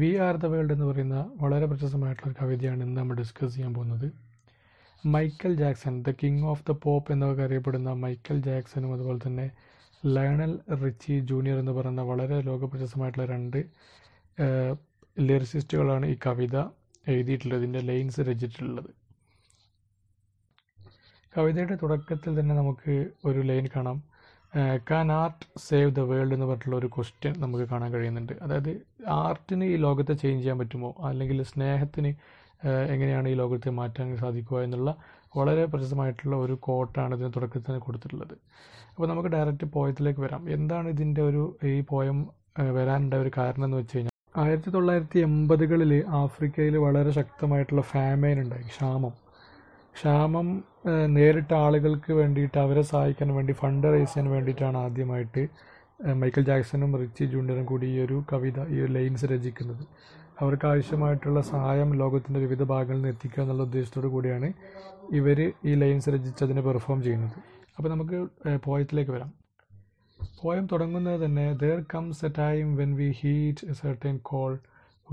V are the world എന്ന് പറയുന്ന വളരെ പ്രശസ്തമായിട്ടുള്ള ഒരു കവിതയാണ് ഇന്ന് നമ്മൾ ഡിസ്കസ് ചെയ്യാൻ പോകുന്നത് Michael Jackson the king of the pop എന്നൊക്കെ അറിയപ്പെടുന്ന മൈക്കൽ ജാക്സനും അതുപോലെ തന്നെ ലയണൽ റിച്ചി ജൂനിയർ എന്ന് പറയുന്ന വളരെ ലോകപ്രശസ്തമായിട്ടുള്ള രണ്ട് ലിറിസിസ്റ്റുകളാണ് ഈ കവിത എഴുതിയിട്ടുള്ളത് ഇതിൻ്റെ ലൈൻസ് രചിച്ചിട്ടുള്ളത് കവിതയുടെ തുടക്കത്തിൽ തന്നെ നമുക്ക് ഒരു ലൈൻ കാണാം can art save the world എന്ന് പറഞ്ഞിട്ടുള്ള ഒരു ക്വസ്റ്റ്യൻ നമുക്ക് കാണാൻ കഴിയുന്നുണ്ട് അതായത് ആർട്ടിന് ഈ ലോകത്തെ ചേഞ്ച് ചെയ്യാൻ പറ്റുമോ അല്ലെങ്കിൽ സ്നേഹത്തിന് uh, എങ്ങനെയാണ് ഈ ലോകത്തെ മാറ്റാൻ സാധിക്കുക എന്നുള്ള വളരെ പ്രശസ്തമായിട്ടുള്ള ഒരു കോട്ടാണ് ഇതിന് തുടക്കത്തിൽ തന്നെ കൊടുത്തിട്ടുള്ളത് അപ്പോൾ നമുക്ക് ഡയറക്റ്റ് പോയത്തിലേക്ക് വരാം എന്താണ് ഇതിൻ്റെ ഒരു ഈ പോയം uh, വരാനുണ്ടായ ഒരു കാരണം എന്ന് വെച്ച് കഴിഞ്ഞാൽ ആയിരത്തി തൊള്ളായിരത്തി എൺപതുകളിൽ ആഫ്രിക്കയിൽ വളരെ ശക്തമായിട്ടുള്ള ഫാമൈൻ ഉണ്ടായി ക്ഷാമം ക്ഷാമം നേരിട്ട് ആളുകൾക്ക് വേണ്ടിയിട്ട് അവരെ സഹായിക്കാൻ വേണ്ടി ഫണ്ട് റേസ് ചെയ്യാൻ വേണ്ടിയിട്ടാണ് ആദ്യമായിട്ട് മൈക്കിൾ ജാക്സണും റിച്ചി ജൂണ്ടറും കൂടി ഈ ഒരു കവിത ഈ ഒരു ലൈൻസ് രചിക്കുന്നത് അവർക്ക് ആവശ്യമായിട്ടുള്ള സഹായം ലോകത്തിൻ്റെ വിവിധ ഭാഗങ്ങളിൽ നിന്ന് എത്തിക്കുക എന്നുള്ള ഉദ്ദേശത്തോടു കൂടിയാണ് ഇവർ ഈ ലൈൻസ് രചിച്ച് അതിനെ പെർഫോം ചെയ്യുന്നത് അപ്പോൾ നമുക്ക് പോയത്തിലേക്ക് വരാം പോയം തുടങ്ങുന്നത് തന്നെ there comes A time when we heat A certain call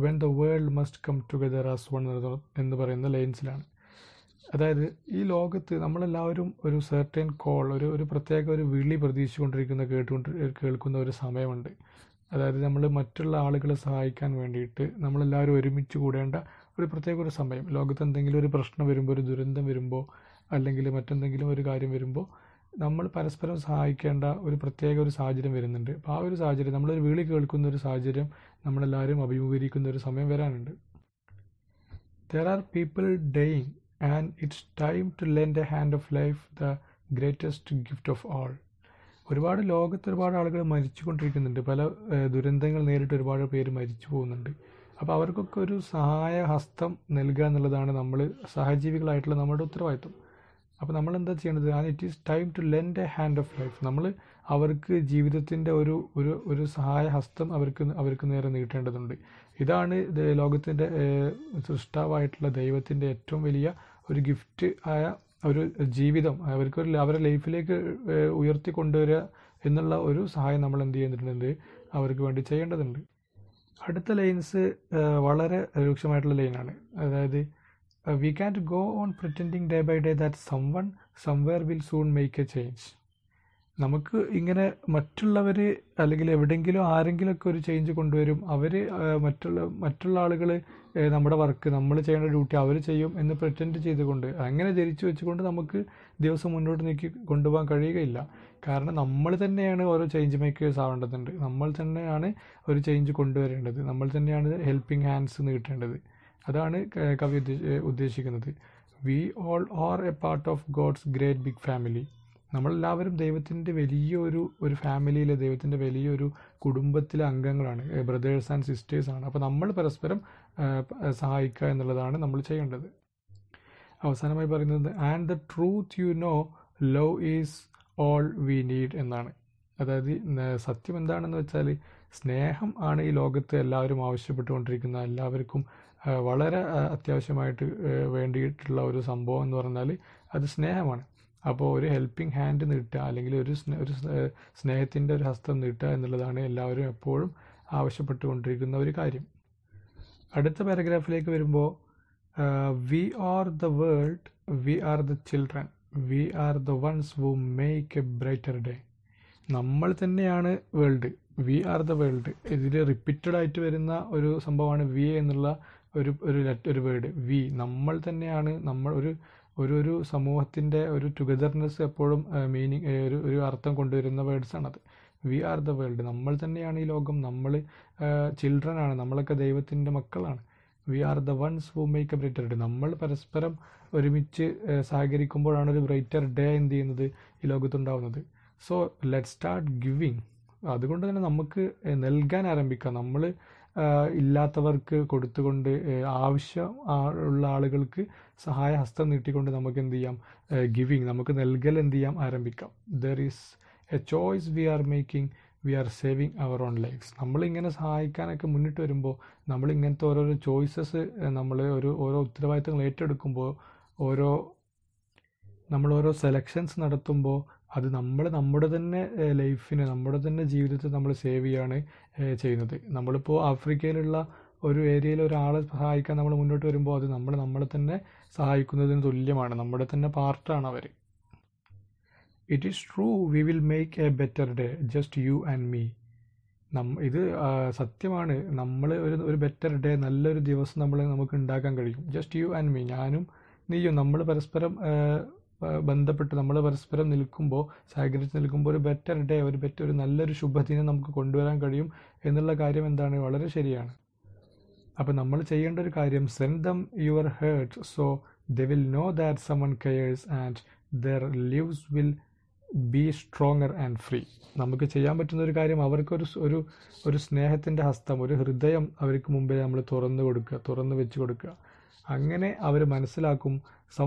when the world must come together as one എന്ന് പറയുന്ന ലൈൻസിലാണ് അതായത് ഈ ലോകത്ത് നമ്മളെല്ലാവരും ഒരു സെർട്ടൻ കോൾ ഒരു ഒരു പ്രത്യേക ഒരു വിളി പ്രതീക്ഷിച്ചുകൊണ്ടിരിക്കുന്ന കേട്ടുകൊണ്ട് കേൾക്കുന്ന ഒരു സമയമുണ്ട് അതായത് നമ്മൾ മറ്റുള്ള ആളുകളെ സഹായിക്കാൻ വേണ്ടിയിട്ട് നമ്മളെല്ലാവരും ഒരുമിച്ച് കൂടേണ്ട ഒരു പ്രത്യേക ഒരു സമയം ലോകത്ത് എന്തെങ്കിലും ഒരു പ്രശ്നം വരുമ്പോൾ ഒരു ദുരന്തം വരുമ്പോൾ അല്ലെങ്കിൽ മറ്റെന്തെങ്കിലും ഒരു കാര്യം വരുമ്പോൾ നമ്മൾ പരസ്പരം സഹായിക്കേണ്ട ഒരു പ്രത്യേക ഒരു സാഹചര്യം വരുന്നുണ്ട് അപ്പോൾ ആ ഒരു സാഹചര്യം നമ്മളൊരു വിളി കേൾക്കുന്ന ഒരു സാഹചര്യം നമ്മളെല്ലാവരും അഭിമുഖീകരിക്കുന്ന ഒരു സമയം വരാനുണ്ട് there are people ഡെയിങ് and it's time to lend a hand of life the greatest gift of all ഒരുപാട് ലോകത്ത് ഒരുപാട് ആളുകൾ മരിച്ചുകൊണ്ടിരിക്കുന്നുണ്ട് പല ദുരന്തങ്ങൾ നേരിട്ട് ഒരുപാട് പേര് മരിച്ചു പോകുന്നുണ്ട് അപ്പോൾ അവർക്കൊക്കെ ഒരു സഹായ ഹസ്തം നൽകുക എന്നുള്ളതാണ് നമ്മൾ സഹജീവികളായിട്ടുള്ള നമ്മുടെ ഉത്തരവാദിത്വം അപ്പോൾ നമ്മൾ എന്താ ചെയ്യേണ്ടത് and it is time to lent A hand of life നമ്മൾ അവർക്ക് ജീവിതത്തിൻ്റെ ഒരു ഒരു ഒരു സഹായ ഹസ്തം അവർക്ക് അവർക്ക് നേരെ നീട്ടേണ്ടതുണ്ട് ഇതാണ് ലോകത്തിൻ്റെ സൃഷ്ടാവായിട്ടുള്ള ദൈവത്തിൻ്റെ ഏറ്റവും വലിയ ഒരു ഗിഫ്റ്റ് ആയ ഒരു ജീവിതം അവർക്കൊരു അവരുടെ ലൈഫിലേക്ക് ഉയർത്തി കൊണ്ടുവരിക എന്നുള്ള ഒരു സഹായം നമ്മൾ എന്ത് ചെയ്യേണ്ടതുണ്ട് അവർക്ക് വേണ്ടി ചെയ്യേണ്ടതുണ്ട് അടുത്ത ലൈൻസ് വളരെ രൂക്ഷമായിട്ടുള്ള ലൈനാണ് അതായത് we can go on pretending day by day that sum one somewhere will soon make A change നമുക്ക് ഇങ്ങനെ മറ്റുള്ളവർ അല്ലെങ്കിൽ എവിടെയെങ്കിലും ആരെങ്കിലുമൊക്കെ ഒരു ചേഞ്ച് കൊണ്ടുവരും അവർ മറ്റുള്ള മറ്റുള്ള ആളുകൾ നമ്മുടെ വർക്ക് നമ്മൾ ചെയ്യേണ്ട ഡ്യൂട്ടി അവർ ചെയ്യും എന്ന് പ്രറ്റൻഡ് ചെയ്തുകൊണ്ട് അങ്ങനെ ധരിച്ചു വെച്ചുകൊണ്ട് നമുക്ക് ദിവസം മുന്നോട്ട് നീക്കി കൊണ്ടുപോകാൻ കഴിയുകയില്ല കാരണം നമ്മൾ തന്നെയാണ് ഓരോ ചേഞ്ച് മേക്കേഴ്സ് ആവേണ്ടതുണ്ട് നമ്മൾ തന്നെയാണ് ഒരു ചേഞ്ച് കൊണ്ടുവരേണ്ടത് നമ്മൾ തന്നെയാണ് ഹെൽപ്പിംഗ് ഹാൻഡ്സ് നീട്ടേണ്ടത് അതാണ് കവി ഉദ്ദേശിക്കുന്നത് we all are A part of God's great big family നമ്മളെല്ലാവരും ദൈവത്തിൻ്റെ വലിയൊരു ഒരു ഫാമിലിയിലെ ദൈവത്തിൻ്റെ വലിയൊരു കുടുംബത്തിലെ അംഗങ്ങളാണ് ബ്രദേഴ്സ് ആൻഡ് സിസ്റ്റേഴ്സാണ് അപ്പോൾ നമ്മൾ പരസ്പരം സഹായിക്കുക എന്നുള്ളതാണ് നമ്മൾ ചെയ്യേണ്ടത് അവസാനമായി പറയുന്നത് and the truth you know love is all we need എന്നാണ് അതായത് സത്യം എന്താണെന്ന് വെച്ചാൽ സ്നേഹം ആണ് ഈ ലോകത്ത് എല്ലാവരും ആവശ്യപ്പെട്ടുകൊണ്ടിരിക്കുന്ന എല്ലാവർക്കും വളരെ അത്യാവശ്യമായിട്ട് വേണ്ടിയിട്ടുള്ള ഒരു സംഭവം എന്ന് പറഞ്ഞാൽ അത് സ്നേഹമാണ് അപ്പോൾ ഒരു ഹെൽപ്പിംഗ് ഹാൻഡ് നീട്ടുക അല്ലെങ്കിൽ ഒരു സ്നേ ഒരു സ്നേഹത്തിൻ്റെ ഒരു ഹസ്തം നീട്ടുക എന്നുള്ളതാണ് എല്ലാവരും എപ്പോഴും ആവശ്യപ്പെട്ടുകൊണ്ടിരിക്കുന്ന ഒരു കാര്യം അടുത്ത പാരഗ്രാഫിലേക്ക് വരുമ്പോൾ V are the world we are the children V are the ones Wu make A brighter day നമ്മൾ തന്നെയാണ് world we are the world ഇതിൽ റിപ്പീറ്റഡ് ആയിട്ട് വരുന്ന ഒരു സംഭവമാണ് വി എന്നുള്ള ഒരു ഒരു ലെറ്റ് ഒരു വേർഡ് വി നമ്മൾ തന്നെയാണ് നമ്മൾ ഒരു ഒരു ഒരു സമൂഹത്തിൻ്റെ ഒരു ടുഗദർനെസ് എപ്പോഴും മീനിങ് ഒരു ഒരു അർത്ഥം കൊണ്ടുവരുന്ന അത് വി ആർ ദ വേൾഡ് നമ്മൾ തന്നെയാണ് ഈ ലോകം നമ്മൾ ചിൽഡ്രൻ ആണ് നമ്മളൊക്കെ ദൈവത്തിൻ്റെ മക്കളാണ് V are the ones who make A brighter day നമ്മൾ പരസ്പരം ഒരുമിച്ച് സഹകരിക്കുമ്പോഴാണ് ഒരു ബ്രൈറ്റർ ഡേ എന്ത് ചെയ്യുന്നത് ഈ ലോകത്തുണ്ടാവുന്നത് സോ ലെറ്റ് സ്റ്റാർട്ട് ഗിവിങ് അതുകൊണ്ട് തന്നെ നമുക്ക് നൽകാൻ ആരംഭിക്കാം നമ്മൾ ഇല്ലാത്തവർക്ക് കൊടുത്തുകൊണ്ട് ആവശ്യം ഉള്ള ആളുകൾക്ക് സഹായ ഹസ്തം നീട്ടിക്കൊണ്ട് നമുക്ക് എന്ത് ചെയ്യാം ഗിവിങ് നമുക്ക് നൽകൽ എന്ത് ചെയ്യാം ആരംഭിക്കാം there is A choice V are making V R saving our on lives നമ്മളിങ്ങനെ സഹായിക്കാനൊക്കെ മുന്നിട്ട് വരുമ്പോൾ നമ്മൾ ഇങ്ങനത്തെ ഓരോരോ ചോയ്സസ് നമ്മൾ ഒരു ഓരോ ഉത്തരവാദിത്തങ്ങൾ ഏറ്റെടുക്കുമ്പോൾ ഓരോ നമ്മൾ ഓരോ സെലക്ഷൻസ് നടത്തുമ്പോൾ അത് നമ്മൾ നമ്മുടെ തന്നെ ലൈഫിനെ നമ്മുടെ തന്നെ ജീവിതത്തെ നമ്മൾ സേവ് ചെയ്യാണ് ചെയ്യുന്നത് നമ്മളിപ്പോൾ ആഫ്രിക്കയിലുള്ള ഒരു ഏരിയയിൽ ഒരാളെ സഹായിക്കാൻ നമ്മൾ മുന്നോട്ട് വരുമ്പോൾ അത് നമ്മൾ നമ്മളെ തന്നെ സഹായിക്കുന്നതിന് തുല്യമാണ് നമ്മുടെ തന്നെ പാർട്ടാണ് അവർ it is true we will make A better day just you and me നം ഇത് സത്യമാണ് നമ്മൾ ഒരു ഒരു ബെറ്റർ ഡേ നല്ലൊരു ദിവസം നമ്മൾ നമുക്ക് ഉണ്ടാക്കാൻ കഴിയും ജസ്റ്റ് യു ആൻഡ് മീ ഞാനും നീയും നമ്മൾ പരസ്പരം ബന്ധപ്പെട്ട് നമ്മൾ പരസ്പരം നിൽക്കുമ്പോൾ സഹകരിച്ച് നിൽക്കുമ്പോൾ ഒരു ബെറ്റർ ഡേ ഒരു ബെറ്റർ ഒരു നല്ലൊരു ശുഭദിനം നമുക്ക് കൊണ്ടുവരാൻ കഴിയും എന്നുള്ള കാര്യം എന്താണ് വളരെ ശരിയാണ് അപ്പോൾ നമ്മൾ ചെയ്യേണ്ട ഒരു കാര്യം send dum your heart so the will know that someone cares and there lives will be stronger and free നമുക്ക് ചെയ്യാൻ പറ്റുന്ന ഒരു കാര്യം അവർക്കൊരു ഒരു ഒരു സ്നേഹത്തിൻ്റെ ഹസ്തം ഒരു ഹൃദയം അവർക്ക് മുമ്പിൽ നമ്മൾ തുറന്നു കൊടുക്കുക തുറന്നു വെച്ച് കൊടുക്കുക അങ്ങനെ അവർ മനസ്സിലാക്കും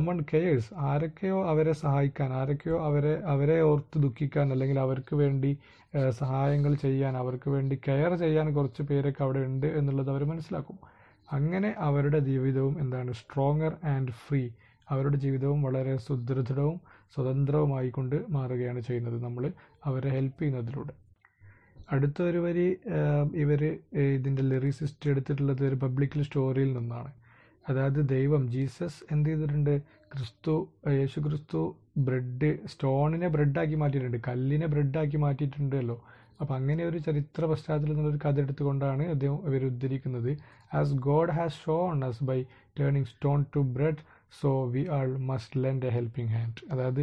വൺ കെയേഴ്സ് ആരൊക്കെയോ അവരെ സഹായിക്കാൻ ആരൊക്കെയോ അവരെ അവരെ ഓർത്ത് ദുഃഖിക്കാൻ അല്ലെങ്കിൽ അവർക്ക് വേണ്ടി സഹായങ്ങൾ ചെയ്യാൻ അവർക്ക് വേണ്ടി കെയർ ചെയ്യാൻ കുറച്ച് പേരൊക്കെ അവിടെ ഉണ്ട് എന്നുള്ളത് അവർ മനസ്സിലാക്കും അങ്ങനെ അവരുടെ ജീവിതവും എന്താണ് സ്ട്രോങ്ങർ ആൻഡ് ഫ്രീ അവരുടെ ജീവിതവും വളരെ സുദൃഢവും സ്വതന്ത്രവുമായിക്കൊണ്ട് മാറുകയാണ് ചെയ്യുന്നത് നമ്മൾ അവരെ ഹെൽപ്പ് ചെയ്യുന്നതിലൂടെ അടുത്ത വരി ഇവർ ഇതിൻ്റെ ലിറിസിസ്റ്റ് എടുത്തിട്ടുള്ളത് ഒരു പബ്ലിക്കൽ സ്റ്റോറിയിൽ നിന്നാണ് അതായത് ദൈവം ജീസസ് എന്ത് ചെയ്തിട്ടുണ്ട് ക്രിസ്തു യേശു ക്രിസ്തു ബ്രെഡ് സ്റ്റോണിനെ ബ്രെഡാക്കി മാറ്റിയിട്ടുണ്ട് കല്ലിനെ ബ്രെഡാക്കി മാറ്റിയിട്ടുണ്ടല്ലോ അപ്പോൾ അങ്ങനെ ഒരു ചരിത്ര പശ്ചാത്തലത്തിൽ ഒരു കഥ എടുത്തുകൊണ്ടാണ് അദ്ദേഹം ഇവർ ഉദ്ധരിക്കുന്നത് as God has Sean us by turning stone to bread so we all must lent A helping hand അതായത്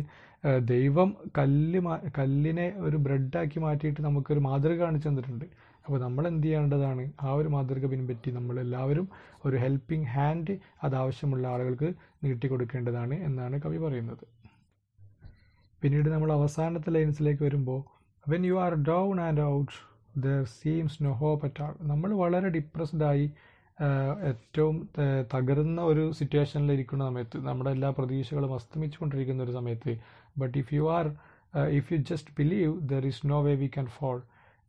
ദൈവം കല്ല് കല്ലിനെ ഒരു ബ്രെഡാക്കി മാറ്റിയിട്ട് നമുക്കൊരു മാതൃക കാണിച്ചു തന്നിട്ടുണ്ട് അപ്പോൾ നമ്മൾ എന്ത് ചെയ്യേണ്ടതാണ് ആ ഒരു മാതൃക പിൻപറ്റി നമ്മളെല്ലാവരും ഒരു ഹെൽപ്പിംഗ് ഹാൻഡ് അതാവശ്യമുള്ള ആളുകൾക്ക് നീട്ടിക്കൊടുക്കേണ്ടതാണ് എന്നാണ് കവി പറയുന്നത് പിന്നീട് നമ്മൾ അവസാനത്തെ ലൈൻസിലേക്ക് വരുമ്പോൾ when you are down and out there seems no hope at all നമ്മൾ വളരെ ഡിപ്രസ്ഡായി ഏറ്റവും തകർന്ന ഒരു സിറ്റുവേഷനിലിരിക്കുന്ന സമയത്ത് നമ്മുടെ എല്ലാ പ്രതീക്ഷകളും അസ്തമിച്ചു കൊണ്ടിരിക്കുന്ന ഒരു സമയത്ത് but if you are if you just believe there is no way we can fall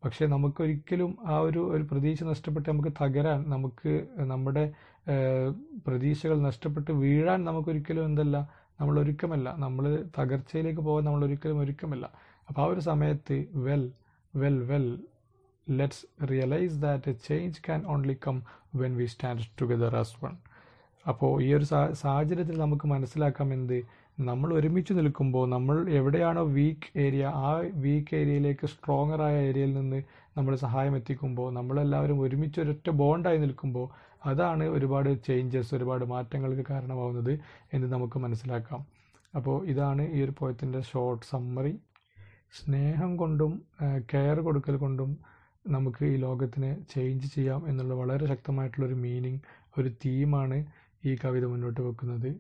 പക്ഷേ നമുക്കൊരിക്കലും ആ ഒരു ഒരു പ്രതീക്ഷ നഷ്ടപ്പെട്ട് നമുക്ക് തകരാൻ നമുക്ക് നമ്മുടെ പ്രതീക്ഷകൾ നഷ്ടപ്പെട്ട് വീഴാൻ നമുക്കൊരിക്കലും എന്തല്ല നമ്മൾ ഒരുക്കമല്ല നമ്മൾ തകർച്ചയിലേക്ക് പോകാൻ നമ്മൾ ഒരിക്കലും ഒരുക്കമല്ല അപ്പോൾ ആ ഒരു സമയത്ത് well well well let's realise that A change can only come when we stand together as one അപ്പോൾ ഈ ഒരു സാഹചര്യത്തിൽ നമുക്ക് മനസ്സിലാക്കാം എന്ത് നമ്മൾ ഒരുമിച്ച് നിൽക്കുമ്പോൾ നമ്മൾ എവിടെയാണോ വീക്ക് ഏരിയ ആ വീക്ക് ഏരിയയിലേക്ക് സ്ട്രോങ്ങറായ ഏരിയയിൽ നിന്ന് നമ്മൾ സഹായം എത്തിക്കുമ്പോൾ നമ്മളെല്ലാവരും ഒരുമിച്ച് ഒരൊറ്റ ബോണ്ടായി നിൽക്കുമ്പോൾ അതാണ് ഒരുപാട് ചേഞ്ചസ് ഒരുപാട് മാറ്റങ്ങൾക്ക് കാരണമാവുന്നത് എന്ന് നമുക്ക് മനസ്സിലാക്കാം അപ്പോൾ ഇതാണ് ഈ ഒരു പോയത്തിൻ്റെ ഷോർട്ട് സമ്മറി സ്നേഹം കൊണ്ടും കെയർ കൊടുക്കൽ കൊണ്ടും നമുക്ക് ഈ ലോകത്തിനെ ചേഞ്ച് ചെയ്യാം എന്നുള്ള വളരെ ശക്തമായിട്ടുള്ളൊരു മീനിങ് ഒരു തീമാണ് ഈ കവിത മുന്നോട്ട് വെക്കുന്നത്